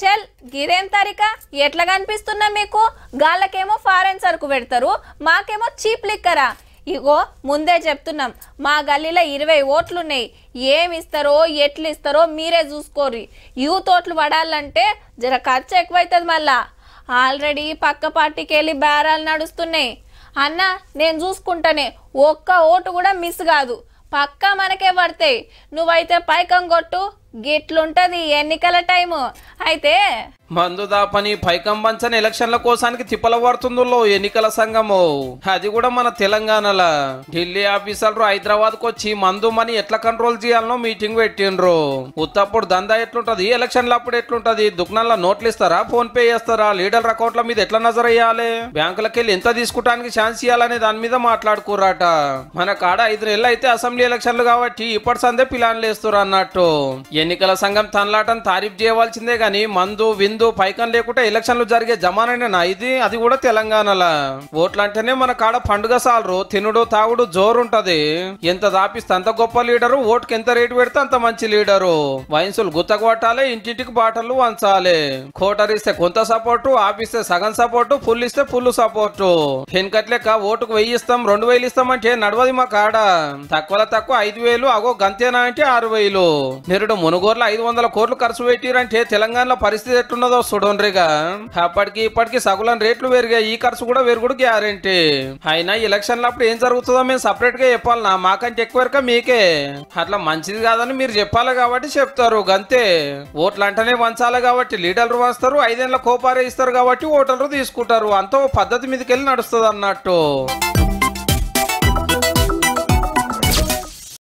చెల్ గిరేం తరిక ఎట్లా కనిపిస్తున్నా మీకు గాళ్ళకేమో ఫారెన్ సరుకు పెడతారు మాకేమో చీప్ లిక్కరా ఇగో ముందే చెప్తున్నాం మా గల్లీలో ఇరవై ఓట్లున్నాయి ఏమి ఇస్తారో ఎట్లు ఇస్తారో మీరే చూసుకోరు యూత్ ఓట్లు పడాలంటే జర ఖర్చు ఎక్కువైతుంది మళ్ళా ఆల్రెడీ పక్క పార్టీకి వెళ్ళి బేరాలు నడుస్తున్నాయి అన్న నేను చూసుకుంటానే ఒక్క ఓటు కూడా మిస్ కాదు పక్కా మనకే పడతాయి నువ్వైతే పైకం కొట్టు గిట్లుంటది ఎన్నికల టైము అయితే మందు దాపని పైకం పంచని ఎలక్షన్ల కోసానికి తిప్పల పడుతుందో ఎన్నికల సంఘము అది కూడా మన తెలంగాణల ఢిల్లీ ఆఫీసర్లు హైదరాబాద్ కు వచ్చి మందు మనీ ఎట్లా కంట్రోల్ చేయాలనో మీటింగ్ పెట్టిండ్రు ఉత్తప్పుడు దందా ఎట్లుంటది ఎలక్షన్ల అప్పుడు ఎట్లుంటది దుకాణాల నోట్లు ఇస్తారా ఫోన్ పే చేస్తారా లీడర్ అకౌంట్ల మీద ఎట్లా నజర్ వేయాలి బ్యాంకులకి వెళ్ళి ఎంత తీసుకోవడానికి ఛాన్స్ ఇవ్వాలనే దాని మీద మాట్లాడుకోరాట మన కాడ ఐదు నెలలు అయితే అసెంబ్లీ ఎలక్షన్లు కాబట్టి ఇప్పటి సందే ప్లాన్లు వేస్తారు అన్నట్టు ఎన్నికల సంఘం తనలాటను తారీఫ్ చేయవలసిందే కానీ మందు విందు పైకం లేకుండా ఎలక్షన్లు జరిగే జమానైనా ఇది అది కూడా తెలంగాణలా ఓట్లంటేనే మన కాడ పండుగ సాలరు తినుడు తాగుడు జోరుంటది ఎంత దాపిస్తే అంత గొప్ప లీడరు ఓటుకి ఎంత రేటు పెడితే అంత మంచి లీడరు వయసులు గుత్తగొట్టాలి ఇంటింటికి బాటలు వంచాలి కోటర్ ఇస్తే కొంత సపోర్టు ఆపిస్తే సగం సపోర్టు ఫుల్ ఇస్తే ఫుల్ సపోర్టు వెనుకట్లేక ఓటుకు వెయ్యి ఇస్తాం రెండు వేలు ఇస్తామంటే నడవది మా కాడ తక్కువలో తక్కువ ఐదు వేలు అగో గంతేనా అంటే ఆరు వేలు నిరుడు మునుగోరులో ఐదు వందల కోట్లు ఖర్చు పెట్టిరంటే తెలంగాణలో పరిస్థితి ఎట్టున్నదో చూడండిగా అప్పటికి ఇప్పటికి సగులన్ రేట్లు పెరిగాయి ఈ ఖర్చు కూడా పెరుగుడు గ్యారంటీ అయినా ఎలక్షన్ అప్పుడు ఏం జరుగుతుందో మేము సపరేట్ గా చెప్పాలనా మాకంటే ఎక్కువ మీకే అట్లా మంచిది కాదని మీరు చెప్పాలి కాబట్టి చెప్తారు అంతే ఓట్లు అంటనే వంచాలి కాబట్టి లీడర్లు వస్తారు ఐదేళ్ల కోపారే ఇస్తారు కాబట్టి ఓటర్లు తీసుకుంటారు అంత పద్ధతి మీదకెళ్ళి నడుస్తుంది అన్నట్టు